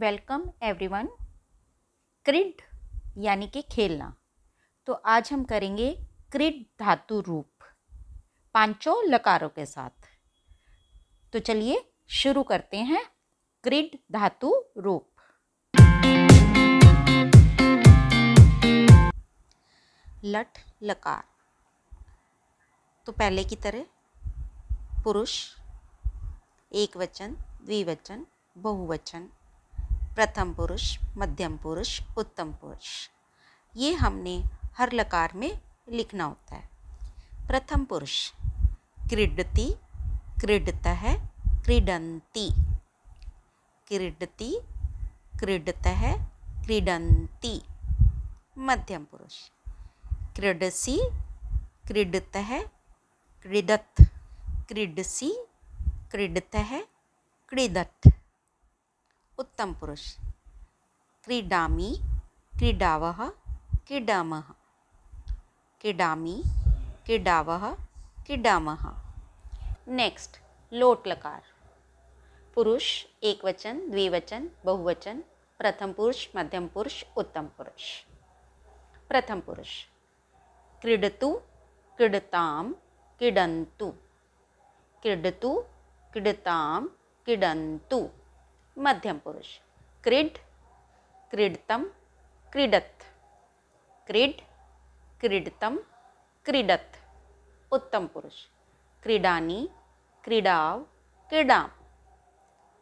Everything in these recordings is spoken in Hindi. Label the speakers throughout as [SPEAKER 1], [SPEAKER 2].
[SPEAKER 1] वेलकम एवरीवन क्रिड यानी कि खेलना तो आज हम करेंगे क्रिड धातु रूप पांचों लकारों के साथ तो चलिए शुरू करते हैं क्रिड धातु रूप लठ लकार तो पहले की तरह पुरुष एक वचन द्विवचन बहुवचन प्रथम पुरुष मध्यम पुरुष उत्तम पुरुष ये हमने हर लकार में लिखना होता है प्रथम पुरुष क्रीडती क्रीडत है क्रीडंती क्रीडती क्रीडत है क्रीडंती मध्यम पुरुष क्रीडसी क्रीडत है क्रीडत क्रीडसी क्रीडत है क्रीडत उत्तम पुरुष क्रीडामी क्रीडाव क्रीडाम क्रीडामी क्रीडाव क्रीडाम नेक्स्ट लोट लकार पुरुष एकवचन द्विवचन बहुवचन प्रथम पुरुष मध्यम पुरुष उत्तम पुरुष प्रथम पुरुष क्रीडतु क्रीडता क्रीडंतु क्रीडतु क्रीडताम क्रीडन्तु मध्यम पुरुष क्रीड क्रीडतम क्रीडत क्रीड क्रीडतम क्रीडत उत्तम पुरुष क्रीडानी क्रीडाव क्रीडाम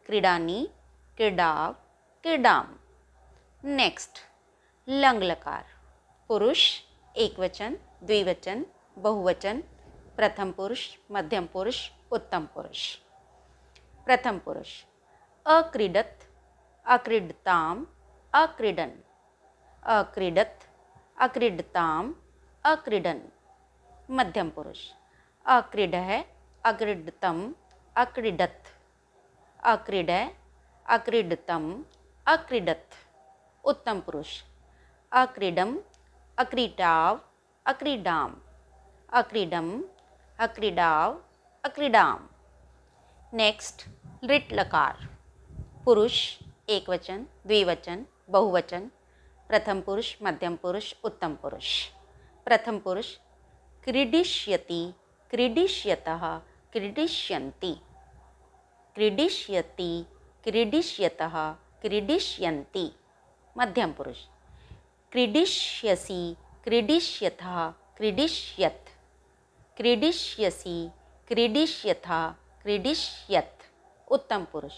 [SPEAKER 1] क्रीडानी क्रीडाव क्रीडाम नेक्स्ट लंगलकार पुरुष एकवचन द्विवचन बहुवचन प्रथम पुरुष मध्यम पुरुष उत्तम पुरुष प्रथम पुरुष अक्रीडत अक्रीडताम अक्रीडन अक्रीडत अक्रीडताम अक्रीडन मध्यम पुरुष अक्रीड है अक्रीडतम अक्रीडत अक्रीड है अक्रीडतम अक्रीडत उत्तम पुरुष अक्रीडम अक्रीटाव अक्रीडाम अक्रीडम अक्रीडाव अक्रीडाम नेक्स्ट लिट लकार पुरुष एकवचन द्विवचन बहुवचन प्रथम पुरुष मध्यम पुरुष उत्तम पुरुष प्रथम पुरुष क्रीडिष्यति क्रीडिष्यत क्रीडिष्यन्ति क्रीडिष्यति क्रीडिष्यत क्रीडिष्यन्ति मध्यम पुरुष क्रीडिष्यसी क्रीडिष्यत क्रीडिष्यत् क्रीडिष्यसी क्रीडिष्यत क्रीडिष्यत उत्तम पुरुष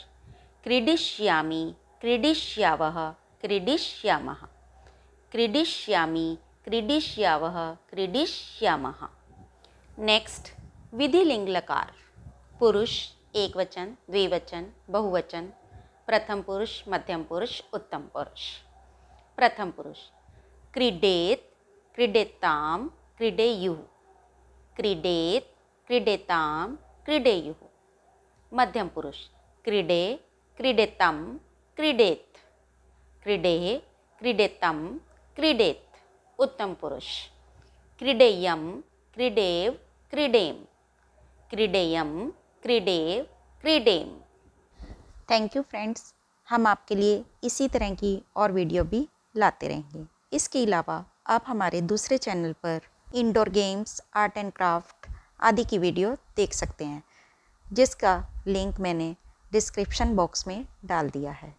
[SPEAKER 1] क्रीडिष्यामी क्रीडिष्याव क्रीडिष्या क्रीडिष्यामी क्रीडिष्याव क्रीडिष्यामः नेक्स्ट विधि लकार पुरुष एक वचन द्विवचन बहुवचन प्रथम पुरुष मध्यम पुरुष उत्तम पुरुष प्रथम पुरुष क्रीडेत क्रीडेता क्रीडेयु क्रीडेत क्रीडेता क्रीडेयु मध्यम पुरुष क्रीडे क्रीडेतम क्रीडेत क्रीडे क्रीडेतम क्रीडेत उत्तम पुरुष क्रीडेयम क्रीडेव क्रीडेम क्रीडेयम क्रीडेव क्रीडेम थैंक यू फ्रेंड्स हम आपके लिए इसी तरह की और वीडियो भी लाते रहेंगे इसके अलावा आप हमारे दूसरे चैनल पर indoor games art and craft आदि की वीडियो देख सकते हैं जिसका लिंक मैंने डिस्क्रिप्शन बॉक्स में डाल दिया है